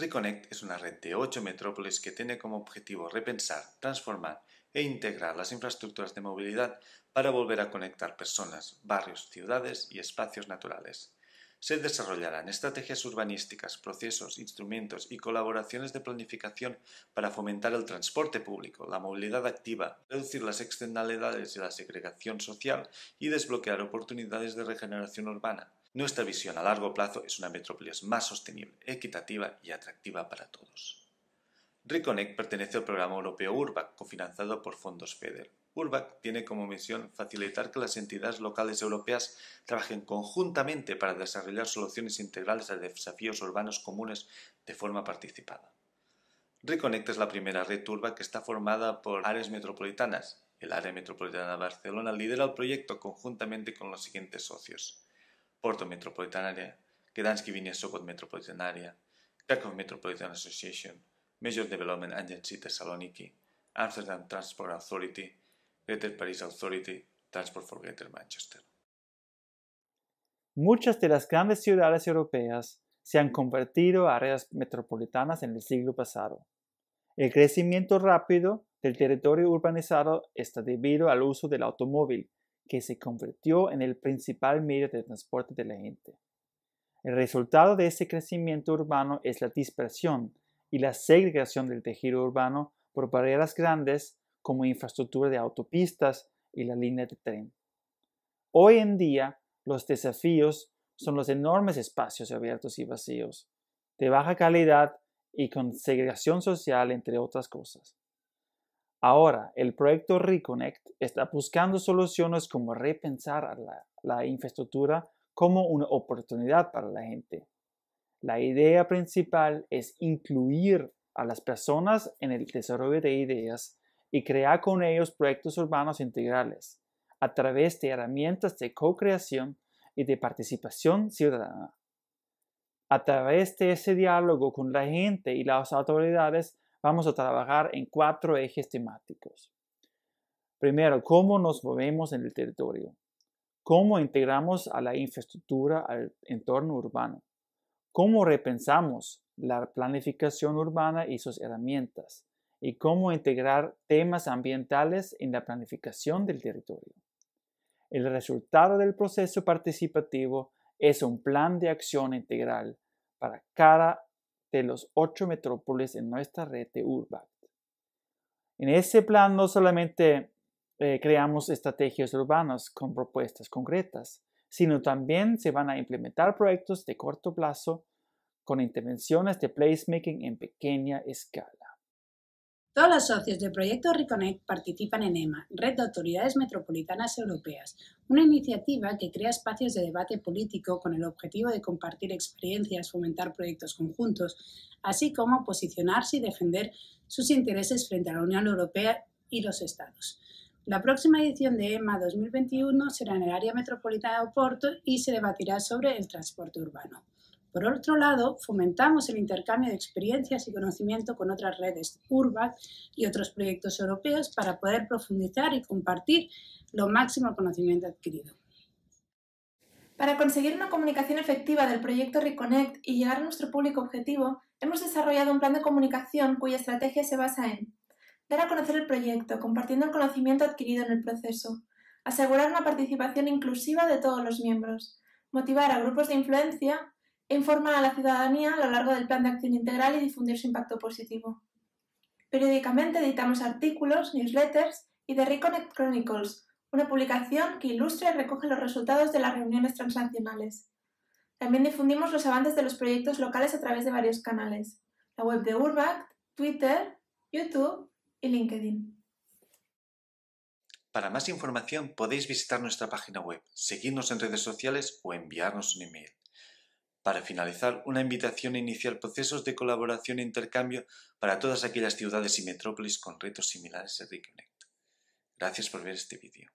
Reconnect es una red de ocho metrópolis que tiene como objetivo repensar, transformar e integrar las infraestructuras de movilidad para volver a conectar personas, barrios, ciudades y espacios naturales se desarrollarán estrategias urbanísticas, procesos, instrumentos y colaboraciones de planificación para fomentar el transporte público, la movilidad activa, reducir las externalidades y la segregación social y desbloquear oportunidades de regeneración urbana. Nuestra visión a largo plazo es una metrópolis más sostenible, equitativa y atractiva para todos. Reconnect pertenece al programa europeo URBAC, cofinanzado por fondos FEDER. URBAC tiene como misión facilitar que las entidades locales europeas trabajen conjuntamente para desarrollar soluciones integrales a desafíos urbanos comunes de forma participada. Reconnect es la primera red URBAC que está formada por áreas metropolitanas. El área metropolitana de Barcelona lidera el proyecto conjuntamente con los siguientes socios. Porto Metropolitan Area, Gdansk y Metropolitan Area, Krakow Metropolitan Association, Major Development Agency Saloniki, Amsterdam Transport Authority, Greater Paris Authority, Transport for Manchester. Muchas de las grandes ciudades europeas se han convertido a áreas metropolitanas en el siglo pasado. El crecimiento rápido del territorio urbanizado está debido al uso del automóvil, que se convirtió en el principal medio de transporte de la gente. El resultado de ese crecimiento urbano es la dispersión y la segregación del tejido urbano por barreras grandes como infraestructura de autopistas y la línea de tren. Hoy en día, los desafíos son los enormes espacios abiertos y vacíos, de baja calidad y con segregación social, entre otras cosas. Ahora, el proyecto Reconnect está buscando soluciones como repensar la, la infraestructura como una oportunidad para la gente. La idea principal es incluir a las personas en el desarrollo de ideas y crear con ellos proyectos urbanos integrales a través de herramientas de co-creación y de participación ciudadana. A través de ese diálogo con la gente y las autoridades vamos a trabajar en cuatro ejes temáticos. Primero, cómo nos movemos en el territorio. Cómo integramos a la infraestructura al entorno urbano. Cómo repensamos la planificación urbana y sus herramientas y cómo integrar temas ambientales en la planificación del territorio. El resultado del proceso participativo es un plan de acción integral para cada de los ocho metrópoles en nuestra red de URBACT. En ese plan no solamente eh, creamos estrategias urbanas con propuestas concretas, sino también se van a implementar proyectos de corto plazo con intervenciones de placemaking en pequeña escala. Todos los socios del proyecto Reconnect participan en EMA, Red de Autoridades Metropolitanas Europeas, una iniciativa que crea espacios de debate político con el objetivo de compartir experiencias, fomentar proyectos conjuntos, así como posicionarse y defender sus intereses frente a la Unión Europea y los Estados. La próxima edición de EMA 2021 será en el área metropolitana de Oporto y se debatirá sobre el transporte urbano. Por otro lado, fomentamos el intercambio de experiencias y conocimiento con otras redes urbas y otros proyectos europeos para poder profundizar y compartir lo máximo conocimiento adquirido. Para conseguir una comunicación efectiva del proyecto Reconnect y llegar a nuestro público objetivo, hemos desarrollado un plan de comunicación cuya estrategia se basa en dar a conocer el proyecto, compartiendo el conocimiento adquirido en el proceso, asegurar una participación inclusiva de todos los miembros, motivar a grupos de influencia informar a la ciudadanía a lo largo del plan de acción integral y difundir su impacto positivo. Periódicamente editamos artículos, newsletters y The Reconnect Chronicles, una publicación que ilustra y recoge los resultados de las reuniones transnacionales. También difundimos los avances de los proyectos locales a través de varios canales, la web de Urbact, Twitter, YouTube y LinkedIn. Para más información podéis visitar nuestra página web, seguirnos en redes sociales o enviarnos un email. Para finalizar, una invitación a iniciar procesos de colaboración e intercambio para todas aquellas ciudades y metrópolis con retos similares en Reconnect. Gracias por ver este vídeo.